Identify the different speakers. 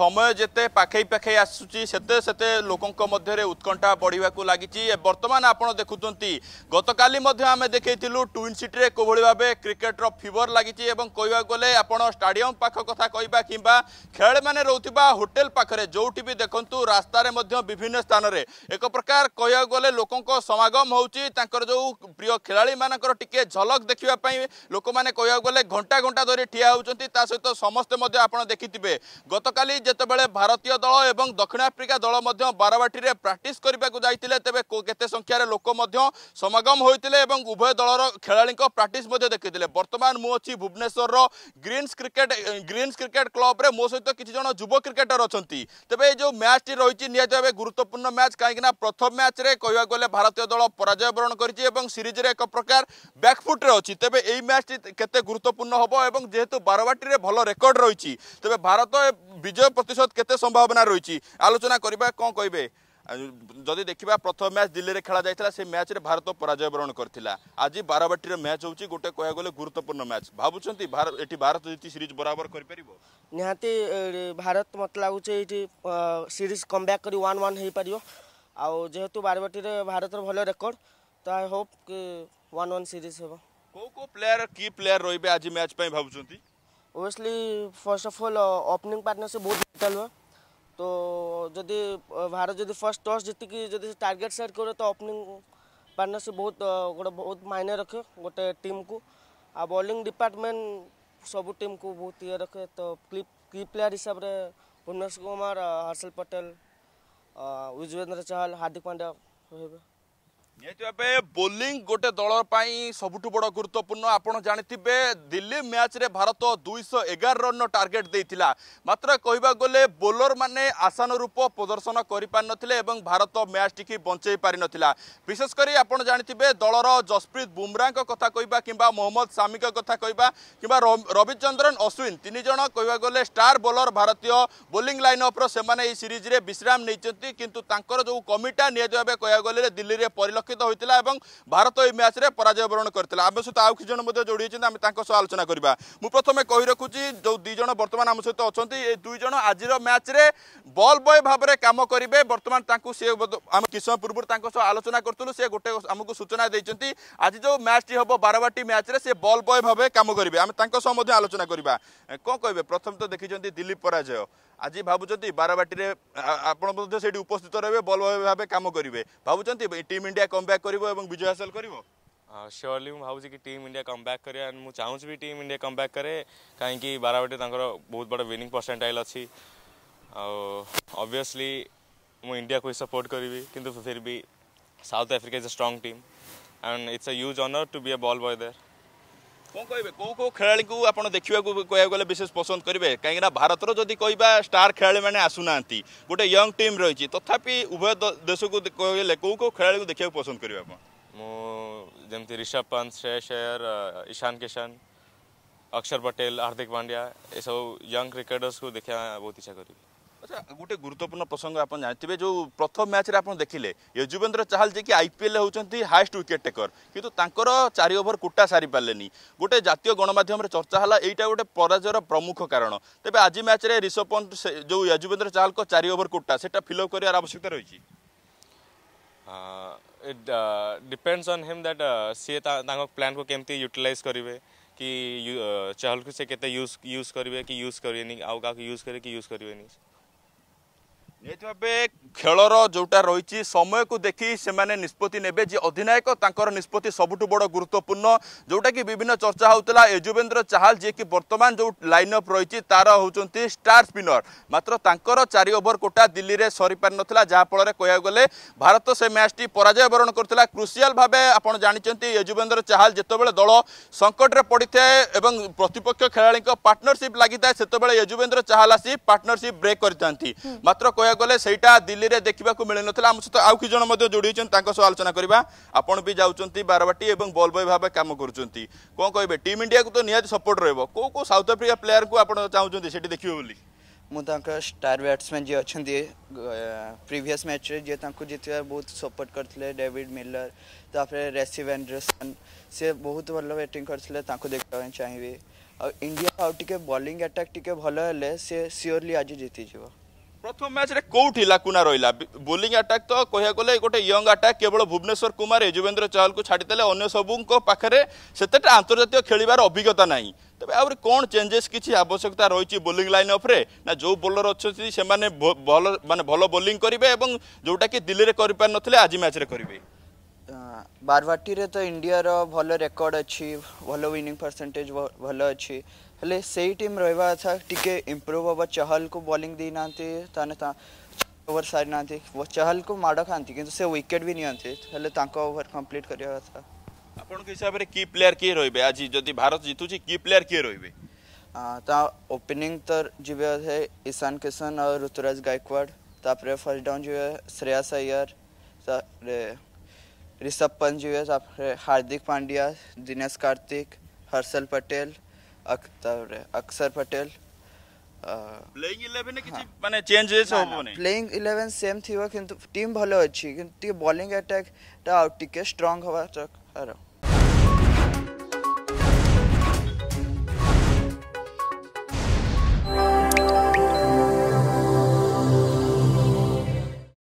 Speaker 1: ସମୟ ଯେତେ ପାଖେଇ ପାଖେଇ ଆସୁଛି ସେତେ ସେତେ ଲୋକଙ୍କ ମଧ୍ୟରେ ଉତ୍କଣ୍ଠା ବଢ଼ିବାକୁ ଲାଗିଛି ବର୍ତ୍ତମାନ ଆପଣ ଦେଖୁଛନ୍ତି ଗତକାଲି ମଧ୍ୟ ଆମେ ଦେଖେଇଥିଲୁ ଟ୍ୱିନ୍ ସିଟିରେ କୋଭଳି ଭାବେ କ୍ରିକେଟର ଫିଭର ଲାଗିଛି ଏବଂ କହିବାକୁ ଗଲେ ଆପଣ ଷ୍ଟାଡିୟମ ପାଖ କଥା କହିବା କିମ୍ବା ଖେଳାଳିମାନେ ରହୁଥିବା ହୋଟେଲ ପାଖରେ ଯେଉଁଠି ବି ଦେଖନ୍ତୁ ରାସ୍ତାରେ ମଧ୍ୟ ବିଭିନ୍ନ ସ୍ଥାନରେ ଏକ ପ୍ରକାର କହିବାକୁ ଗଲେ ଲୋକଙ୍କ ସମାଗମ ହେଉଛି ତାଙ୍କର ଯେଉଁ ପ୍ରିୟ ଖେଳାଳିମାନଙ୍କର ଟିକିଏ ଝଲକ ଦେଖିବା ପାଇଁ ଲୋକମାନେ କହିବାକୁ ଗଲେ ଘଣ୍ଟା ଘଣ୍ଟା ଧରି ଠିଆ ହେଉଛନ୍ତି ତା ସହିତ ସମସ୍ତେ ମଧ୍ୟ ଆପଣ ଦେଖିଥିବେ ଗତକାଲି যেতবে ভারতীয় দল এবং দক্ষিণ আফ্রিকা দল বারবাটি প্রাটিস করা যাই তবে কেতে সংখ্যার লোক সমাগম হয়েছিল এবং উভয় দলর খেলাড়ি প্রাটিস দেখি বর্তমান মু অছি Bhubaneswar greens cricket greens cricket ক্লবরে মো সহ কিছু জন যুব ক্রিকেটর অনেক তবে এই যে ম্যাচটি রয়েছে নিহত ভাবে গুরুত্বপূর্ণ ম্যাচ কিনা প্রথম ম্যাচে কহা গেলে ভারতীয় দল পরাজয় বরণ করেছে এবং সিরিজের এক প্রকার ব্যাকফুট্রে অনেক তবে এই ম্যাচটি কেতে গুরুত্বপূর্ণ হব এবং যেহেতু বারবাটি ভালো রেকর্ড রয়েছে তবে ভারত বিজয় ପ୍ରତିଶତ କେତେ ସମ୍ଭାବନା ରହିଛି ଆଲୋଚନା କରିବା କ'ଣ କହିବେ ଯଦି ଦେଖିବା ପ୍ରଥମ ମ୍ୟାଚ୍ ଦିଲ୍ଲୀରେ ଖେଳାଯାଇଥିଲା ସେ ମ୍ୟାଚ୍ରେ ଭାରତ ପରାଜୟ ବରଣ କରିଥିଲା ଆଜି ବାରବାଟୀର ମ୍ୟାଚ୍ ହେଉଛି ଗୋଟେ କହିବାକୁ ଗଲେ ଗୁରୁତ୍ୱପୂର୍ଣ୍ଣ ମ୍ୟାଚ୍ ଭାବୁଛନ୍ତି ଏଠି ଭାରତ ଯଦି ସିରିଜ୍ ବରାବର କରିପାରିବ
Speaker 2: ନିହାତି ଭାରତ ମୋତେ ଲାଗୁଛି ଏଇଠି ସିରିଜ୍ କମ୍ବ୍ୟାକ୍ କରି ୱାନ୍ ୱାନ୍ ହେଇପାରିବ ଆଉ ଯେହେତୁ ବାରବାଟୀରେ ଭାରତର ଭଲ ରେକର୍ଡ ତ I hope one one series ହେବ
Speaker 1: କେଉଁ କେଉଁ ପ୍ଲେୟାର କି ପ୍ଲେୟାର ରହିବେ ଆଜି ମ୍ୟାଚ୍ ପାଇଁ ଭାବୁଛନ୍ତି
Speaker 2: obviously first of all opening partnership बहुत डिटेल हुए तो जदि भारत जदि फर्स्ट टस जीतिकी टार्गेट सेट करे तो ओपनिंग पार्टनरशिप बहुत गोटे बहुत मायने रखे गोटे टीम को आ बॉलिंग डिपार्टमेंट सब टीम को बहुत ये रखे तो क्लिप की प्लेयर हिसाब से भुवनेश्वर कुमार हर्षल पटेल विजवेन्द्र चहल हार्दिक पांड्या
Speaker 1: ନିହାତି ଭାବେ ବୋଲିଂ ଗୋଟେ ଦଳ ପାଇଁ ସବୁଠୁ ବଡ଼ ଗୁରୁତ୍ୱପୂର୍ଣ୍ଣ ଆପଣ ଜାଣିଥିବେ ଦିଲ୍ଲୀ ମ୍ୟାଚ୍ରେ ଭାରତ ଦୁଇଶହ ଏଗାର ରନ୍ର ଟାର୍ଗେଟ୍ ଦେଇଥିଲା ମାତ୍ର କହିବାକୁ ଗଲେ ବୋଲରମାନେ ଆଶାନୁରୂପ ପ୍ରଦର୍ଶନ କରିପାରିନଥିଲେ ଏବଂ ଭାରତ ମ୍ୟାଚ୍ଟିକି ବଞ୍ଚେଇ ପାରିନଥିଲା ବିଶେଷ କରି ଆପଣ ଜାଣିଥିବେ ଦଳର ଜସପ୍ରୀତ ବୁମ୍ରାଙ୍କ କଥା କହିବା କିମ୍ବା ମହମ୍ମଦ ସାମିଙ୍କ କଥା କହିବା କିମ୍ବା ରବିଚନ୍ଦ୍ରନ ଅଶ୍ୱିନ ତିନି ଜଣ କହିବାକୁ ଗଲେ ଷ୍ଟାର ବୋଲର ଭାରତୀୟ ବୋଲିଂ ଲାଇନ୍ଅପ୍ର ସେମାନେ ଏହି ସିରିଜ୍ରେ ବିଶ୍ରାମ ନେଇଛନ୍ତି କିନ୍ତୁ ତାଙ୍କର ଯେଉଁ କମିଟା ନିହାତି ଭାବେ କହିବାକୁ ଗଲେ ଦିଲ୍ଲୀରେ ପରିଲକ୍ଷିତ রক্ষিত হয়েছিল এবং ভারত এই ম্যাচে পরাজয় বরণ করেছিল আম সহ আউ কিছু জন যোড়ি হয়েছেন আমি তাঁর সহ আলোচনা করা মু প্রথমে কই রাখুছি যে দুইজন বর্তমান আমার সহ অনেক এই দুইজন আজর ম্যাচে বল বয় ভাবে কাম করবে বর্তমান তাঁর সে আমি কিছু সময় পূর্ব তাঁর সহ আলোচনা করছিল সে গোটে আমি সূচনা দিয়েছেন আজ যে ম্যাচটি হব বারবাটি ম্যাচে সে বল বয় ভাবে কাম করবে আমি তাঁর সহ আলোচনা করা কম কে প্রথম তো দেখি দিলীপ পরাজয় আজ ভাবুচ্ছেন বারবাটীরে আপনার মধ্যে সেটি উপস্থিত রয়েবে ভাল ভাবে কাম করবে ভাবুচ্ছেন টিম ইন্ডিয়া কম ব্যাক করব এবং বিজয় হাসল করব
Speaker 3: ସିଓରଲି ମୁଁ ଭାବୁଛି କି ଟିମ୍ ଇଣ୍ଡିଆ କମ୍ ବ୍ୟାକ୍ କରିବା ଆଣ୍ଡ ମୁଁ ଚାହୁଁଛି ବି ଟିମ୍ ଇଣ୍ଡିଆ କମ୍ ବ୍ୟାକ୍ କରେ କାହିଁକି ବାରବାଟୀ ତାଙ୍କର ବହୁତ ବଡ଼ ୱିନିଂ ପର୍ସେଣ୍ଟାଇଲ୍ ଅଛି ଆଉ ଅବଭିୟସ୍ଲି ମୁଁ ଇଣ୍ଡିଆକୁ ହିଁ ସପୋର୍ଟ କରିବି କିନ୍ତୁ ଫିର୍ ବି South Africa is a strong team and it's a huge honour to be a ball boy there
Speaker 1: कौन कहे कौ कौ
Speaker 3: खेला आप देखा कह विशेष पसंद करेंगे कहीं भारत जदि कह स्टार
Speaker 1: खेला आसूना गोटे यंग टीम रही तथापि उभय देश को कह कौ कौ खेला
Speaker 3: देखा पसंद करेंगे आप ऋषभ पंत श्रेयस शेयर ईशान किशन अक्षर पटेल हार्दिक पांड्या ये सब यंग क्रिकेटर्स को देखा बहुत इच्छा करी
Speaker 1: अच्छा गोटे गुरुत्वपूर्ण प्रसंग आप जानते जो प्रथम मैच आप देखिले यजुवेन्द्र चाहल जी कि आईपीएल होती हाएस्ट विकेट टेकर कितु तांकर चारि ओभर कोटा सारी पारे गोटे जातीय गणमाध्यम चर्चा है यहीटा गोटे पराजयर प्रमुख कारण तेज आज मैच में ऋषभ पंत जो यजुवेन्द्र चाहल चारि ओभर कोटा से फिलअप कर आवश्यकता रही
Speaker 3: it depends on him that सी प्लान को केमती यूटिलाइज करेंगे कि चहल को से केते यूज यूज करेंगे कि यूज करेनि आउ का यूज करे कि यूज करेनि
Speaker 1: ভাবে খেলর যেটা রয়েছে সময়কু দেখি সেমানে নিষ্পতি নেবে যে অধিনায়ক তাঁর নিষ্পতি সবুঠু বড় গুরুত্বপূর্ণ যেটা কি বিভিন্ন চর্চা হোলা যুবেন্দ্র চাহাল যে কি বর্তমান যে লাইন অপ রয়েছে তার হচ্ছেন স্টার স্পিনর মাত্র তাঁর চারি ওভর কোটা দিল্লিরে সরিপারি নথিলা যাফলে কোয়া গেলে ভারত সে ম্যাচটি পরাজয় বরণ করুলা ক্রুসিয়াল ভাবে আপনার জাঁচান যুবেন্দ্র চাহাল যেতবে দল সংকটরে পড়ি থাকে এবং প্রতিপক্ষ খেলাড়ি পার্টনরশিপ লাগি থাকে সেতবে যুবেন্দ্র চাহাল আসি পার্টনরশিপ ব্রেক করে মাত্র কোয়া गलेटा दिल्ली में देखा मिल ना आम सहित आउ कि जन जोड़ आलोचना करवा आपण भी जाऊँच बारवाटी और बलबय भाव कम करूँ कौन कहे टीम इंडिया को तो निहत सपोर्ट रो कौ कौ साउथ आफ्रिका प्लेयर को आज चाहूँ से देखिए मुझे स्टार
Speaker 2: बैट्समैन जी अच्छा प्रिभस मैच जी जीत बहुत सपोर्ट करते डेविड मिलर तापर रेसीव एंडरसन सी बहुत भल बैट करते देखा चाहिए और इंडिया आउ टे बॉलिंग अटैक टी भल सी सियोरली आज जीति जीवन
Speaker 1: প্রথম ম্যাচরে কোটি লাকুনা রইলা বোলিং আটাক তো কহা গলে গোটে ইয়ং আটাক কেবল ভুবনেশ্বর কুমার যুবেন্দ্র ছাড়ি ছাড়িদেলে অন্য সবুঙ্ পাখে সেতটা আন্তর্জাতীয় খেলার অভিজ্ঞতা নাই তবে আহরি কোণ চেঞ্জেস কিছু আবশ্যকতা রয়েছে বোলিং লাইন অফরে না যে বোলর অনেক সে ভাল মানে ভালো বোলিং করবে এবং যেটা কি দিল্লি করে পার নথিলে আজ ম্যাচরে করবে
Speaker 2: বারবাটি তো ইন্ডিয়ার ভালো রেকর্ড অনেক ভালো উইনিং পার্সেন্টেজ ভালো অছি हेले सही टीम रहा था टी इम्प्रूव हम चहल को बॉलिंग देना ओवर सारी ना वो चहल को माड़ खाती कि विकेट भी निवर कम्प्लीट कर
Speaker 1: हिसाब से कि प्लेयर किए रही आज जब भारत जीतुच्छे
Speaker 2: कि प्लेयर किए रही ओपनिंग जी ईशान किशन और ऋतुराज गायकवाड़ फर्स्ट डाउन जी श्रेयस अय्यर ऋषभ पंत जी हार्दिक पांड्या दिनेश कार्तिक हर्षल पटेल अख्तर अक्सर पटेल
Speaker 1: প্লেইং 11 এ কিছু মানে চেঞ্জেস হবো না প্লেইং
Speaker 2: 11 সেম থিও কিন্তু টিম ভালো আছে কিন্তু টিকে বোলিং অ্যাটাক টা আউট টিকে স্ট্রং হওয়া দরকার